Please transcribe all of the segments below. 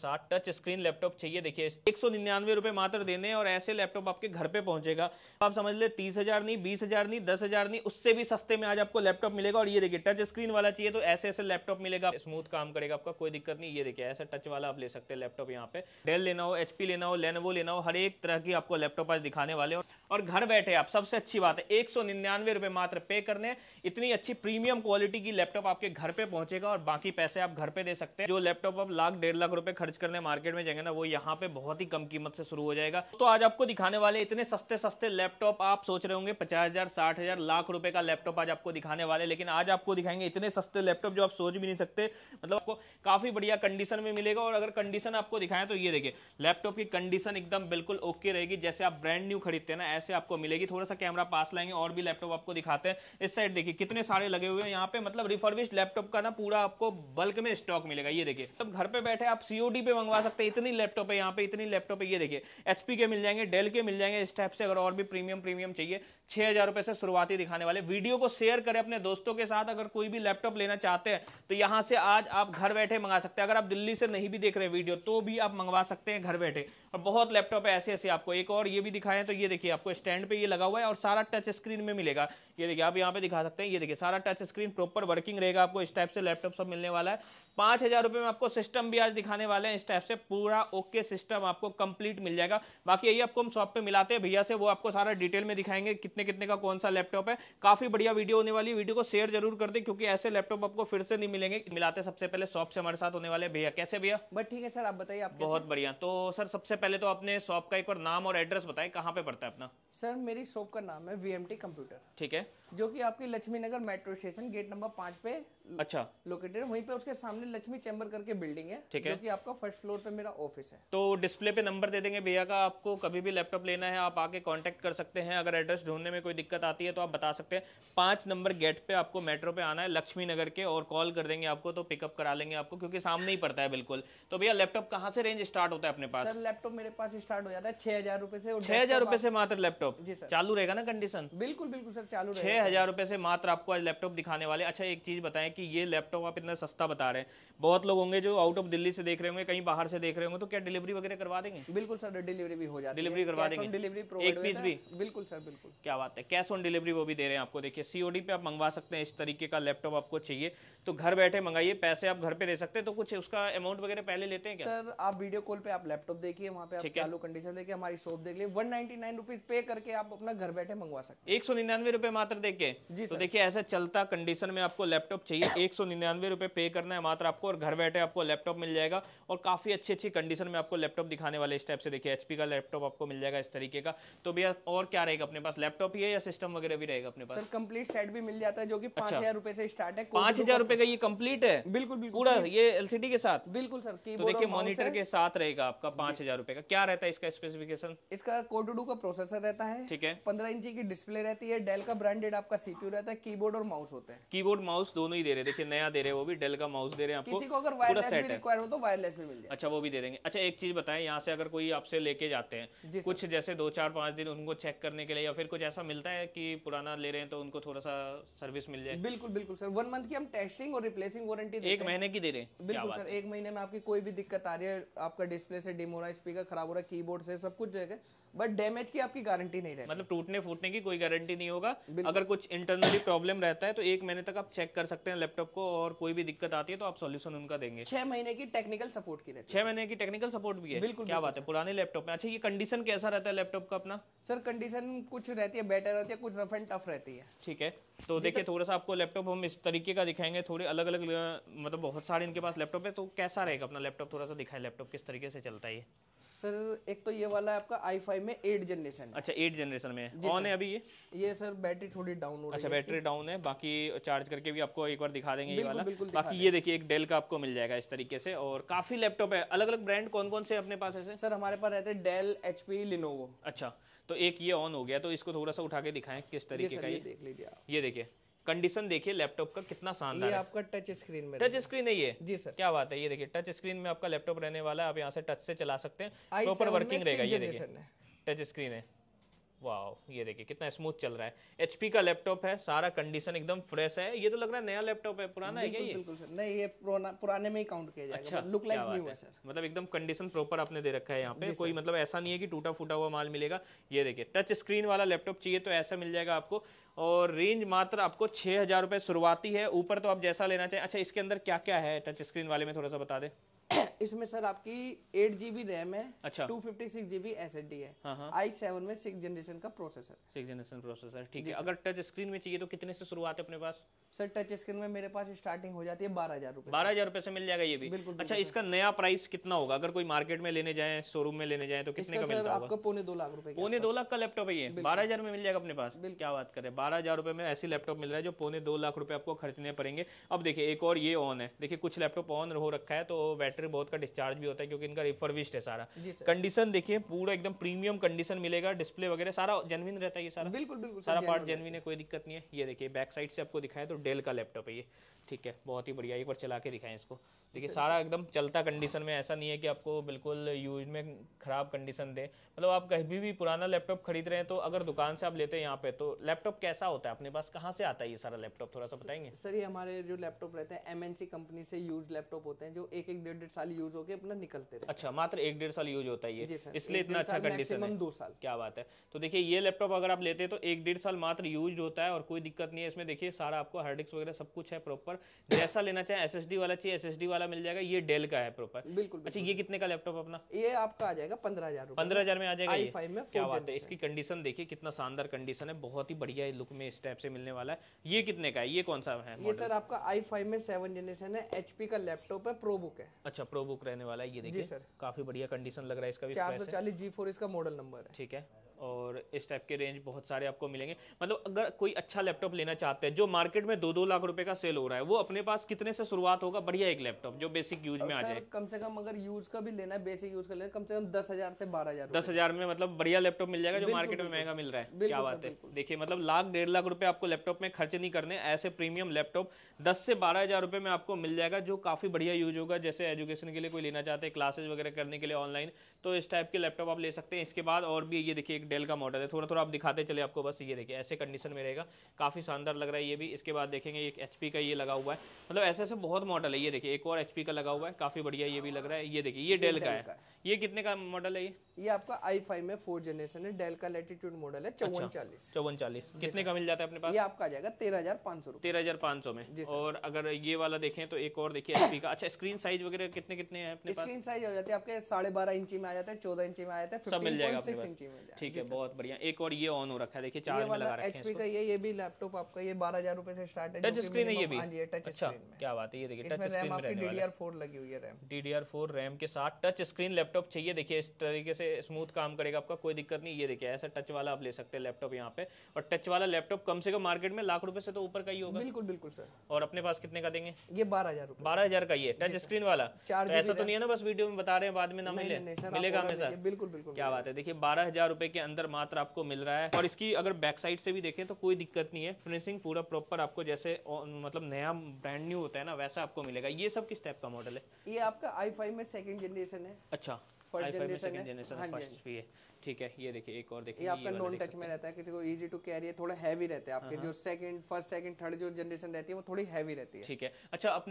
साथ touch screen laptop चाहिए देखिए एक सौ निन्यानवे रुपए मात्र देने और ऐसे लैपटॉप आपके घर पे पहुंचेगा आप समझ ले तीस हजार नहीं बीस हजार नहीं दस हजार नहीं उससे भी सस्ते में आज आपको लैपटॉप मिलेगा और ये देखिए टच स्क्रीन वाला चाहिए तो ऐसे ऐसे लैपटॉप मिलेगा स्मूथ काम करेगा आपका कोई दिक्कत नहीं ये देखिए ऐसा टच वाला आप ले सकते हैं लैपटॉप यहाँ पे डेल लेना हो एच लेना हो लेनवो लेना हो हर एक तरह की आपको लैपटॉप आज दिखाने वाले हो और घर बैठे आप सबसे अच्छी बात है एक सौ निन्यानवे रुपए मात्र पे करने इतनी अच्छी प्रीमियम क्वालिटी की लैपटॉप आपके घर पे पहुंचेगा और बाकी पैसे आप घर पे दे सकते हैं जो लैपटॉप आप लाख डेढ़ लाख रुपए खर्च करने मार्केट में जाएंगे ना वो यहाँ पे बहुत ही कम कीमत से शुरू हो जाएगा तो आज आपको दिखाने वाले इतने सस्ते सस्ते लैपटॉप आप सोच रहे होंगे पचास हजार साठ हजार लाख रुपए का लैपटॉप आज आपको दिखाने वाले लेकिन आज आपको दिखाएंगे इतने सस्ते लैपटॉप जो आप सोच भी नहीं सकते मतलब आपको काफी बढ़िया कंडीशन में मिलेगा और अगर कंडीशन आपको दिखाएं तो ये देखिए लैपटॉप की कंडीशन एकदम बिल्कुल ओके रहेगी जैसे आप ब्रांड न्यू खरीदते हैं ना ऐसे आपको मिलेगी थोड़ा सा कैमरा पास लाएंगे और भी लैपटॉप आपको दिखाते हैं इस साइड देखिए कितने सारे लगे हुए हैं यहाँ पे मतलब रिफर्विश लैपटॉप का ना पूरा आपको बल्क में स्टॉक मिलेगा ये देखिए सब घर पे बैठे आप सीओ एसएमडी पे मंगवा सकते हैं इतनी लैपटॉप है यहाँ पे इतनी लैपटॉप है ये देखिए एचपी के मिल जाएंगे डेल के मिल जाएंगे इस टाइप से अगर और भी प्रीमियम प्रीमियम चाहिए छह हजार रुपए से शुरुआती दिखाने वाले वीडियो को शेयर करें अपने दोस्तों के साथ अगर कोई भी लैपटॉप लेना चाहते हैं तो यहाँ से आज आप घर बैठे मंगा सकते हैं अगर आप दिल्ली से नहीं भी देख रहे वीडियो तो भी आप मंगवा सकते हैं घर बैठे और बहुत लैपटॉप है ऐसे ऐसे आपको एक और ये भी दिखाए तो ये देखिए आपको स्टैंड पे ये लगा हुआ है और सारा टच स्क्रीन में मिलेगा ये देखिए आप यहाँ पे दिखा सकते हैं ये देखिए सारा टच स्क्रीन प्रॉपर वर्किंग रहेगा आपको इस टाइप से लैपटॉप सब मिलने वाला है पांच हजार रुपए में आपको सिस्टम भी आज दिखाने वाले वाले स्टेप से पूरा ओके सिस्टम आपको कंप्लीट मिल जाएगा बाकी यही आपको हम शॉप पे मिलाते हैं भैया से वो आपको सारा डिटेल में दिखाएंगे कितने कितने का कौन सा लैपटॉप है काफी बढ़िया वीडियो होने वाली वीडियो को शेयर जरूर कर दे क्योंकि ऐसे लैपटॉप आपको फिर से नहीं मिलेंगे मिलाते सबसे पहले शॉप से हमारे साथ होने वाले भैया कैसे भैया बट ठीक है सर आप बताइए आप बहुत बढ़िया तो सर सबसे पहले तो आपने शॉप का एक बार नाम और एड्रेस बताए कहाँ पे पड़ता है अपना सर मेरी शॉप का नाम है वी कंप्यूटर ठीक है जो कि आपकी Laxmi Nagar metro station gate number पांच पे अच्छा लोकेटेड है वहीं पे उसके सामने लक्ष्मी चैम्बर करके बिल्डिंग है ठीक है जो कि आपका फर्स्ट फ्लोर पे मेरा ऑफिस है तो डिस्प्ले पे नंबर दे देंगे भैया का आपको कभी भी लैपटॉप लेना है आप आके कॉन्टेक्ट कर सकते हैं अगर एड्रेस ढूंढने में कोई दिक्कत आती है तो आप बता सकते हैं पांच नंबर गेट पे आपको मेट्रो पे आना है लक्ष्मी नगर के और कॉल कर देंगे आपको तो पिकअप करा लेंगे आपको क्योंकि सामने ही पड़ता है बिल्कुल तो भैया लैपटॉप कहाँ से रेंज स्टार्ट होता है अपने पास सर लैपटॉप मेरे पास स्टार्ट हो जाता है छह हजार रुपए से छह हजार रुपए से मात्र लैपटॉप चालू रहेगा ना कंडीशन बिल्कुल बिल्कुल सर चालू छह हज़ार रुपए से मात्र आपको आज लैपटॉप दिखाने वाले अच्छा एक चीज़ बताएं कि ये लैपटॉप आप इतना सस्ता बता रहे हैं बहुत लोग होंगे जो आउट ऑफ दिल्ली से देख रहे होंगे कहीं बाहर से देख रहे होंगे तो क्या डिलीवरी वगैरह करवा देंगे बिल्कुल सर डिलीवरी भी हो जाए डिलीवरी करवा देंगे डिलीवरी एक पीस भी बिल्कुल सर बिल्कुल क्या बात है कैश ऑन डिलीवरी वो भी दे रहे हैं आपको देखिए सीओडी पे आप मंगवा सकते हैं इस तरीके का लैपटॉप आपको चाहिए तो घर बैठे मंगाइए पैसे आप घर पे दे सकते हैं तो कुछ उसका अमाउंट वगैरह पहले लेते हैं सर आप वीडियो कॉल पे आप लैपटॉप देखिए वहाँ पे चालू कंडीशन देखिए हमारी शॉप देख लिए वन नाइनटी पे करके आप अपना घर बैठे मंगवा सकते हैं एक सौ निन्यानवे रुपए मात्र देखे जी तो देखिए ऐसा चलता कंडीशन में आपको लैपटॉप चाहिए एक सौ निन्यानवे रुपये पे करना है मात्र आपको और घर बैठे आपको लैपटॉप मिल जाएगा और काफ़ी अच्छी अच्छी कंडीशन में आपको लैपटॉप दिखाने वाले इस टाइप से देखिए एचपी का लैपटॉप आपको मिल जाएगा इस तरीके का तो भैया और क्या रहेगा अपने पास लैपटॉप ही है या सिस्टम वगैरह भी रहेगा अपने पास सर कंप्लीट सेट भी मिल जाता है जो कि पाँच अच्छा। हजार रुपए से स्टार्ट है पांच हजार रुपए का ये कंप्लीट है बिल्कुल पूरा ये एलसीडी के साथ बिल्कुल सर तो देखिए मॉनिटर के साथ रहेगा आपका पांच हजार रुपए का क्या रहता है इसका स्पेसिफिकेशन इसका कोटोडू का प्रोसेसर रहता है ठीक है पंद्रह इंची की डिस्प्ले रहती है डेल का ब्रांडेड आपका सीपीयू रहता है कीबोर्ड और माउस होते हैं कीबोर्ड माउस दोनों ही दे रहे हैं देखिए नया दे रहे हैं वो भी डेल का माउस दे रहे हैं आपको किसी को अगर वायरलेस भी रिक्वायर हो तो वायरलेस भी मिल जाए अच्छा वो भी दे देंगे अच्छा एक चीज बताएं यहाँ से अगर कोई आपसे लेके जाते हैं कुछ जैसे दो चार पांच दिन उनको चेक करने के लिए या फिर कुछ ऐसा मिलता है कि पुराना ले रहे हैं तो उनको थोड़ा सा सर्विस मिल जाए बिल्कुल बिल्कुल सर वन मंथ की हम टेस्टिंग और रिप्लेसिंग वारंटी एक महीने की दे रहे हैं बिल्कुल सर एक महीने में आपकी कोई भी दिक्कत आ रही है आपका डिस्प्ले से डिम हो रहा है स्पीकर खराब हो रहा है कीबोर्ड से सब कुछ जो है बट डैमेज की आपकी गारंटी नहीं रहे मतलब टूटने फूटने की कोई गारंटी नहीं होगा अगर कुछ इंटरनली प्रॉब्लम रहता है तो एक महीने तक आप चेक कर सकते हैं लैपटॉप को और कोई भी दिक्कत आती है तो आप सोल्यूशन उनका देंगे छह महीने की टेक्निकल सपोर्ट की रहती छह महीने की टेक्निकल सपोर्ट भी है बिल्कुल क्या बात है पुराने लैपटॉप में अच्छा ये कंडीशन कैसा रहता है लैपटॉप का अपना सर कंडीशन कुछ रहती है बेटर रहती है कुछ रफ एंड टफ रहती है ठीक है तो देखिए थोड़ा सा आपको लैपटॉप हम इस तरीके का दिखाएंगे थोड़े अलग अलग मतलब बहुत सारे इनके पास लैपटॉप है तो कैसा रहेगा अपना लैपटॉप थोड़ा सा दिखाए लैपटॉप किस तरीके से चलता है सर एक तो ये वाला है आपका आई फाइव में एट जनरेशन अच्छा एट जनरेशन में कौन है अभी ये ये सर बैटरी थोड़ी डाउन हो अच्छा बैटरी डाउन है बाकी चार्ज करके भी आपको एक बार दिखा देंगे ये वाला बिल्कुल बाकी ये देखिए एक डेल का आपको मिल जाएगा इस तरीके से और काफी लैपटॉप है अलग अलग ब्रांड कौन कौन से अपने पास ऐसे सर हमारे पास रहते हैं डेल एच पी लिनोवो अच्छा तो एक ये ऑन हो गया तो इसको थोड़ा सा उठा के दिखाएं किस तरीके का ये देख लीजिए ये देखिए कंडीशन देखिए लैपटॉप का कितना शानदार है आपका टच स्क्रीन में टच स्क्रीन है ये जी सर क्या बात है ये देखिए टच स्क्रीन में आपका लैपटॉप रहने वाला है आप यहाँ से टच से चला सकते हैं प्रॉपर वर्किंग रहेगा ये देखिए टच स्क्रीन है वाह ये देखिए कितना स्मूथ चल रहा है एच का लैपटॉप है सारा कंडीशन एकदम फ्रेश है ये तो लग रहा है नया लैपटॉप है पुराना है क्या ये बिल्कुल सर नहीं ये पुराना पुराने में ही काउंट किया जाएगा अच्छा लुक लाइक न्यू है सर मतलब एकदम कंडीशन प्रॉपर आपने दे रखा है यहाँ पे कोई मतलब ऐसा नहीं है कि टूटा फूटा हुआ माल मिलेगा ये देखिए टच स्क्रीन वाला लैपटॉप चाहिए तो ऐसा मिल जाएगा आपको और रेंज मात्र आपको छः हज़ार रुपये शुरुआती है ऊपर तो आप जैसा लेना चाहें अच्छा इसके अंदर क्या क्या है टच स्क्रीन वाले में थोड़ा सा बता दें इसमें सर आपकी एट जीबी रैम है अच्छा two fifty six GB S S D है आई हाँ, सेवन हाँ। में सिक्स जनरेशन का प्रोसेसर सिक्स जनरेशन प्रोसेसर ठीक है अगर टच स्क्रीन में चाहिए तो कितने से शुरुआत है अपने पास सर टच स्क्रीन में मेरे पास स्टार्टिंग हो जाती है बारह हजार रुपए बारह हजार रुपए से मिल जाएगा ये भी बिल्कुल अच्छा इसका नया प्राइस कितना होगा अगर कोई मार्केट में लेने जाए शोरूम में लेने जाए तो कितने का मिलता होगा पौने दो लाख रुपए पौने दो लाख का लैपटॉप है ये बारह हजार में मिल जाएगा अपने पास क्या बात करें बारह हजार रुपए में ऐसी लैपटॉप मिल रहा है जो पौने दो लाख रुपए आपको खर्चने पड़ेंगे अब देखिए एक और ये ऑन है देखिए कुछ लैपटॉप ऑन हो रखा है तो बैटरी बैटरी बहुत का डिस्चार्ज भी होता है क्योंकि इनका रिफर्विश्ड है सारा कंडीशन देखिए पूरा एकदम प्रीमियम कंडीशन मिलेगा डिस्प्ले वगैरह सारा जेनविन रहता है ये सारा बिल्कुल बिल्कुल सारा पार्ट जेनविन है कोई दिक्कत नहीं है ये देखिए बैक साइड से आपको दिखाएं तो डेल का लैपटॉप है ये ठीक है बहुत ही बढ़िया एक बार चला के दिखाएं इसको देखिए सारा एकदम चलता कंडीशन में ऐसा नहीं है कि आपको बिल्कुल यूज में खराब कंडीशन दे मतलब आप कहीं भी भी पुराना लैपटॉप खरीद रहे हैं तो अगर दुकान से आप लेते हैं यहाँ पे तो लैपटॉप कैसा होता है अपने पास कहाँ से आता है ये सारा लैपटॉप थोड़ा सा बताएंगे सर ये हमारे जो लैपटॉप रहते हैं एम कंपनी से यूज लैपटॉप होते हैं जो एक एक डेढ़ डेढ़ साल यूज होके अपना निकलते रहे अच्छा मात्र एक डेढ़ साल यूज होता है ये इसलिए इतना अच्छा कंडीशन है दो साल क्या बात है तो देखिए ये लैपटॉप अगर आप लेते हैं तो एक डेढ़ साल मात्र यूज होता है और कोई दिक्कत नहीं है इसमें देखिए सारा आपको हार्ड डिस्क वगैरह सब कुछ है प्रॉपर जैसा लेना चाहे एस वाला चाहिए एस वाला मिल जाएगा ये डेल का है प्रॉपर बिल्कुल अच्छा ये कितने का लैपटॉप अपना ये आपका आ जाएगा पंद्रह हजार पंद्रह हजार में आ जाएगा क्या बात है इसकी कंडीशन देखिए कितना शानदार कंडीशन है बहुत ही बढ़िया लुक में इस टाइप से मिलने वाला है ये कितने का है ये कौन सा है ये सर आपका आई फाइव में सेवन जनरेशन है एचपी का लैपटॉप है प्रोबुक है है अच्छा, अच्छा प्रो बुक रहने वाला है ये देखिए काफी बढ़िया कंडीशन लग रहा है इसका भी चार सौ चालीस जी फोर इसका मॉडल नंबर है ठीक है और इस टाइप के रेंज बहुत सारे आपको मिलेंगे मतलब अगर कोई अच्छा लैपटॉप लेना चाहते हैं जो मार्केट में दो दो लाख रुपए का सेल हो रहा है वो अपने पास कितने से शुरुआत होगा बढ़िया एक लैपटॉप जो बेसिक यूज में आ जाए कम से कम अगर यूज का भी लेना है बेसिक यूज का लेना कम से कम दस हजार से बारह हजार दस हजार में मतलब बढ़िया लैपटॉप मिल जाएगा जो मार्केट में महंगा मिल रहा है क्या बात है देखिए मतलब लाख डेढ़ लाख रुपए आपको लैपटॉप में खर्च नहीं करने ऐसे प्रीमियम लैपटॉप दस से बारह हजार रुपए में आपको मिल जाएगा जो काफी बढ़िया यूज होगा जैसे एजुकेशन के लिए कोई लेना चाहते हैं क्लासेज वगैरह करने के लिए ऑनलाइन तो इस टाइप के लैपटॉप आप ले सकते हैं इसके बाद और भी ये देखिए एक डेल का मॉडल है थोड़ा थोड़ा आप दिखाते चले आपको बस ये देखिए ऐसे कंडीशन में रहेगा काफ़ी शानदार लग रहा है ये भी इसके बाद देखेंगे एक एच का ये लगा हुआ है मतलब ऐसे ऐसे बहुत मॉडल है ये देखिए एक और एच का लगा हुआ है काफ़ी बढ़िया ये भी लग रहा है ये देखिए ये डेल का है ये कितने का मॉडल है ये ये आपका आई फाइव में फोर जनरेशन है डेल का लेटीट्यूड मॉडल है अच्छा। चौवन चालीस चौवन चालीस कितने का मिल जाता है अपने पास ये आपका आ जाएगा तेरह हजार पाँच सौ तेरह हजार पाँच सौ में और अगर ये वाला देखें तो एक और देखिए एचपी का अच्छा स्क्रीन साइज वगैरह कितने कितने हैं अपने स्क्रीन साइज हो जाती है आपके साढ़े बारह इंची में जाता है चौदह इंची में आ जाता है मिल जाएगा सिक्स इंची में ठीक है बहुत बढ़िया एक और ये ऑन हो रखा है देखिए चार्ज में लगा रखा है का ये ये भी लैपटॉप आपका ये बारह हजार रुपए से स्टार्ट है टच स्क्रीन है ये भी टच हाँ अच्छा, स्क्रीन क्या बात है ये देखिए टच स्क्रीन आपकी फोर लगी हुई है RAM D D R four RAM के साथ टच स्क्रीन लैपटॉप चाहिए देखिए इस तरीके से स्मूथ काम करेगा आपका कोई दिक्कत नहीं ये देखिए ऐसा टच वाला आप ले सकते हैं लैपटॉप यहाँ पे और टच वाला लैपटॉप कम से कम मार्केट में लाख रुपए से तो ऊपर का ही होगा बिल्कुल बिल्कुल सर और अपने पास कितने का देंगे ये बारह हजार बारह हजार का ये टच स्क्रीन वाला तो ऐसा तो नहीं है ना बस वीडियो में बता रहे हैं बाद में ना मिले मिलेगा हमें सर बिल्कुल बिल्कुल क्या बात है देखिए बारह हजार रुपए के अंदर मात्र आपको मिल रहा है और इसकी अगर बैक साइड से भी देखें तो कोई दिक्कत नहीं है फिनिशिंग पूरा प्रॉपर आपको जैसे मतलब नया ब्रांड न्यू होता है ना वैसा आपको मिलेगा ये सब किस टाइप का मॉडल है ये आपका आई में सेकेंड जनरेशन है अच्छा अपने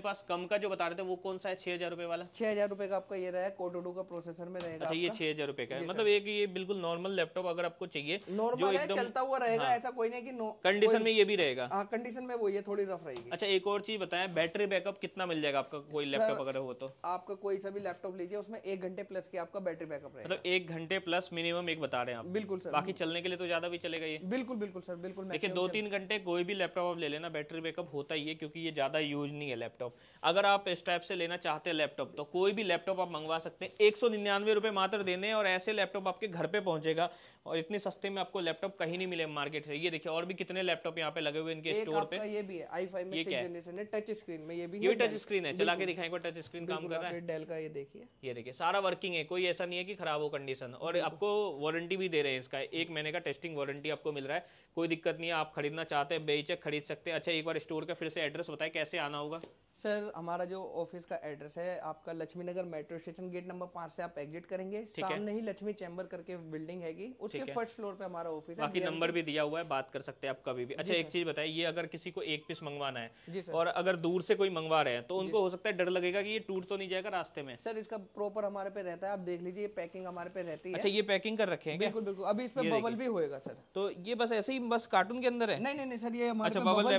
पास कम का जो बता रहे थे वो कौन सा है छह हजार रुपए वाला छह हजार रुपए का आपका ये रहा है कोटोडो का प्रोसेसर में रहेगा अच्छा, ये छह हजार रुपए का मतलब एक ये बिल्कुल नॉर्मल लैपटॉप अगर आपको चाहिए नॉर्मल चलता हुआ रहेगा हाँ। ऐसा कोई नहीं की कंडीशन में ये भी रहेगा हाँ कंडीशन में वो ये थोड़ी रफ रहेगी अच्छा एक और चीज बताया बैटरी बैकअप कितना मिल जाएगा आपका कोई लैपटॉप अगर हो तो आपका कोई सा भी लैपटॉप लीजिए उसमें एक घंटे प्लस की आपका बैटरी बैकअप रहेगा मतलब एक घंटे प्लस मिनिमम एक बता रहे हैं आप बिल्कुल सर बाकी चलने के लिए तो ज्यादा भी चलेगा ये बिल्कुल बिल्कुल सर बिल्कुल देखिए दो तीन घंटे कोई भी लैपटॉप आप ले लेना बैटरी बैकअप होता ही है क्योंकि ये ज्यादा यूज नहीं है लैपटॉप अगर आप इस टाइप से लेना चाहते हैं लैपटॉप तो कोई भी लैपटॉप आप मंगवा सकते हैं एक सौ निन्यानवे रुपये मात्र देने और ऐसे लैपटॉप आपके घर पे पहुंचेगा और इतने सस्ते में आपको लैपटॉप कहीं नहीं मिले मार्केट से ये देखिए और भी कितने लैपटॉप यहाँ पे लगे हुए इनके स्टोर पे ये भी है आई फाइव जनरेशन है टच स्क्रीन में ये भी टच स्क्रीन है चला के दिखाएंगे टच स्क्रीन काम कर रहा है डेल का ये देखिए ये देखिए सारा वर्किंग है कोई कोई ऐसा नहीं है कि खराब हो कंडीशन और आपको वारंटी भी दे रहे हैं इसका एक महीने का टेस्टिंग वारंटी आपको मिल रहा है कोई दिक्कत नहीं है आप खरीदना चाहते हैं बेचक खरीद सकते हैं अच्छा एक बार स्टोर का फिर से एड्रेस बताए कैसे आना होगा सर हमारा जो ऑफिस का एड्रेस है आपका Laxmi Nagar metro station gate number पांच से आप एग्जिट करेंगे सामने ही लक्ष्मी चैम्बर करके बिल्डिंग है उसके फर्स्ट फ्लोर पे हमारा ऑफिस है नंबर भी दिया हुआ है बात कर सकते हैं आप कभी भी अच्छा एक चीज बताए ये अगर किसी को एक पीस मंगवाना है और अगर दूर से कोई मंगवा रहे हैं तो उनको हो सकता है डर लगेगा की ये टूट तो नहीं जाएगा रास्ते में सर इसका प्रॉपर हमारे पे रहता है आप देख लीजिए पैकिंग हमारे पे रहती है अच्छा ये पैकिंग कर रखे हैं बिल्कुल बिल्कुल अभी इसमें बबल भी होगा सर तो ये बस ऐसे ही बस कार्टून के अंदर है नहीं नहीं सर ये बबल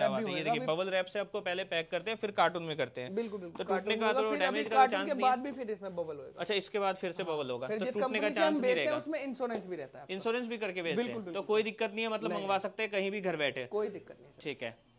रैप बबल रैप से आपको पहले पैक करते हैं हैं फिर कार्टून में करते हैं बिल्कुल बिल्कुल तो टूटने का तो डैमेज का चांस तो के बाद भी फिर इसमें बबल होगा अच्छा इसके बाद फिर से बबल हाँ। होगा तो टूटने का चांस भी रहेगा उसमें इंश्योरेंस भी रहता है इंश्योरेंस भी करके बेचते हैं तो कोई दिक्कत नहीं है मतलब मंगवा सकते हैं कहीं भी घर बैठे कोई दिक्कत नहीं ठीक है